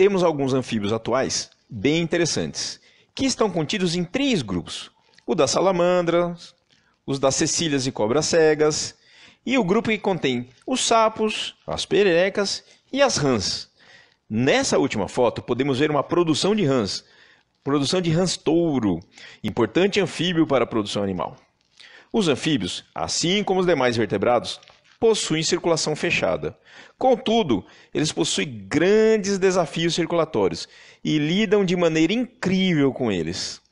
Temos alguns anfíbios atuais bem interessantes, que estão contidos em três grupos: o das salamandras, os das cecílias e cobras cegas, e o grupo que contém os sapos, as pererecas e as rãs. Nessa última foto, podemos ver uma produção de rãs, produção de rãs touro, importante anfíbio para a produção animal. Os anfíbios, assim como os demais vertebrados, possuem circulação fechada. Contudo, eles possuem grandes desafios circulatórios e lidam de maneira incrível com eles.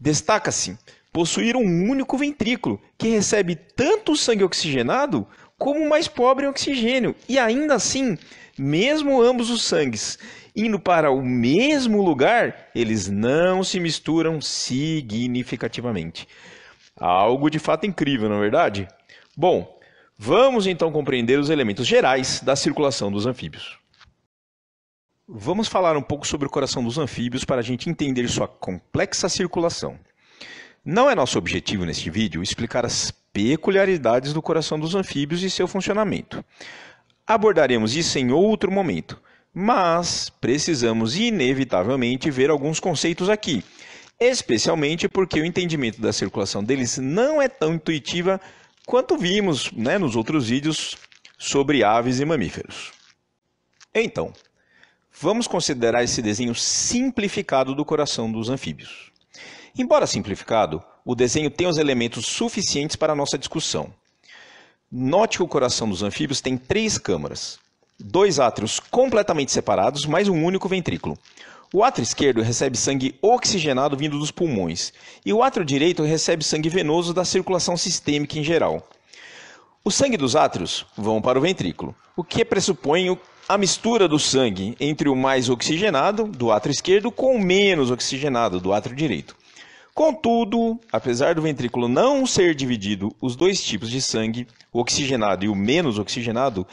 Destaca-se possuir um único ventrículo que recebe tanto sangue oxigenado como o mais pobre em oxigênio, e ainda assim, mesmo ambos os sangues indo para o mesmo lugar, eles não se misturam significativamente. Algo de fato incrível, não é verdade? Bom, Vamos então compreender os elementos gerais da circulação dos anfíbios. Vamos falar um pouco sobre o coração dos anfíbios para a gente entender sua complexa circulação. Não é nosso objetivo neste vídeo explicar as peculiaridades do coração dos anfíbios e seu funcionamento. Abordaremos isso em outro momento, mas precisamos inevitavelmente ver alguns conceitos aqui, especialmente porque o entendimento da circulação deles não é tão intuitiva quanto vimos né, nos outros vídeos sobre aves e mamíferos. Então, vamos considerar esse desenho simplificado do coração dos anfíbios. Embora simplificado, o desenho tem os elementos suficientes para a nossa discussão. Note que o coração dos anfíbios tem três câmaras, dois átrios completamente separados, mais um único ventrículo. O átrio esquerdo recebe sangue oxigenado vindo dos pulmões e o átrio direito recebe sangue venoso da circulação sistêmica em geral. O sangue dos átrios vão para o ventrículo, o que pressupõe a mistura do sangue entre o mais oxigenado do átrio esquerdo com o menos oxigenado do átrio direito. Contudo, apesar do ventrículo não ser dividido, os dois tipos de sangue, o oxigenado e o menos oxigenado,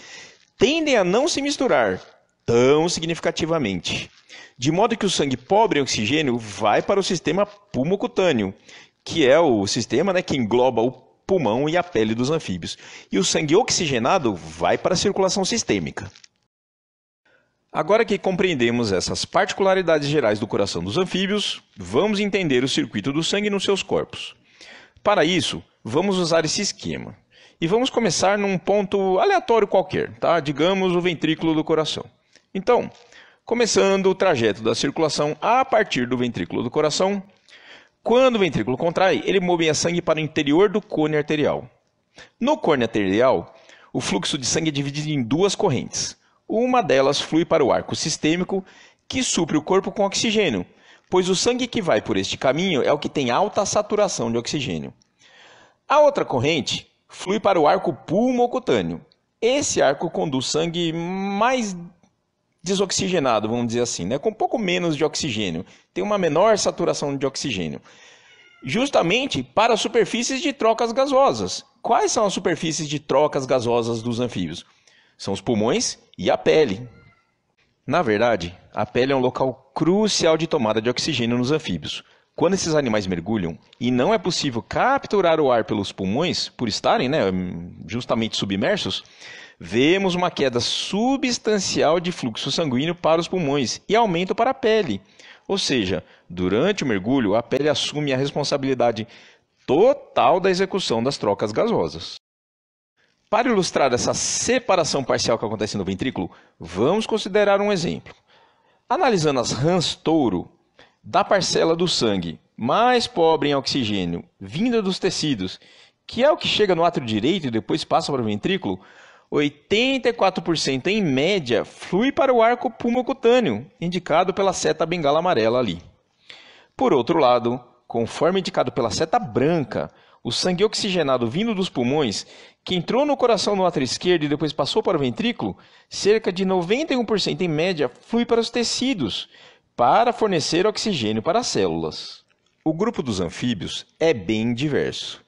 tendem a não se misturar, tão significativamente. De modo que o sangue pobre em oxigênio vai para o sistema pulmocutâneo, que é o sistema né, que engloba o pulmão e a pele dos anfíbios. E o sangue oxigenado vai para a circulação sistêmica. Agora que compreendemos essas particularidades gerais do coração dos anfíbios, vamos entender o circuito do sangue nos seus corpos. Para isso, vamos usar esse esquema. E vamos começar num ponto aleatório qualquer, tá? Digamos o ventrículo do coração. Então, começando o trajeto da circulação a partir do ventrículo do coração, quando o ventrículo contrai, ele move a sangue para o interior do cone arterial. No cone arterial, o fluxo de sangue é dividido em duas correntes. Uma delas flui para o arco sistêmico, que supre o corpo com oxigênio, pois o sangue que vai por este caminho é o que tem alta saturação de oxigênio. A outra corrente flui para o arco pulmocutâneo. Esse arco conduz sangue mais desoxigenado, vamos dizer assim, né? com um pouco menos de oxigênio, tem uma menor saturação de oxigênio, justamente para superfícies de trocas gasosas. Quais são as superfícies de trocas gasosas dos anfíbios? São os pulmões e a pele. Na verdade, a pele é um local crucial de tomada de oxigênio nos anfíbios. Quando esses animais mergulham e não é possível capturar o ar pelos pulmões, por estarem né, justamente submersos, Vemos uma queda substancial de fluxo sanguíneo para os pulmões e aumento para a pele. Ou seja, durante o mergulho, a pele assume a responsabilidade total da execução das trocas gasosas. Para ilustrar essa separação parcial que acontece no ventrículo, vamos considerar um exemplo. Analisando as rãs touro, da parcela do sangue mais pobre em oxigênio vinda dos tecidos, que é o que chega no átrio direito e depois passa para o ventrículo, 84% em média flui para o arco pulmocutâneo, indicado pela seta bengala amarela ali. Por outro lado, conforme indicado pela seta branca, o sangue oxigenado vindo dos pulmões, que entrou no coração no átrio esquerdo e depois passou para o ventrículo, cerca de 91% em média flui para os tecidos, para fornecer oxigênio para as células. O grupo dos anfíbios é bem diverso.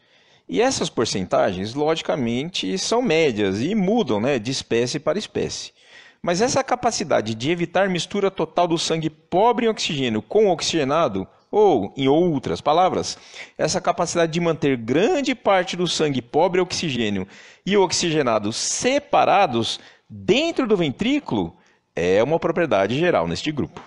E essas porcentagens, logicamente, são médias e mudam né, de espécie para espécie. Mas essa capacidade de evitar mistura total do sangue pobre em oxigênio com oxigenado, ou, em outras palavras, essa capacidade de manter grande parte do sangue pobre em oxigênio e oxigenado separados dentro do ventrículo, é uma propriedade geral neste grupo.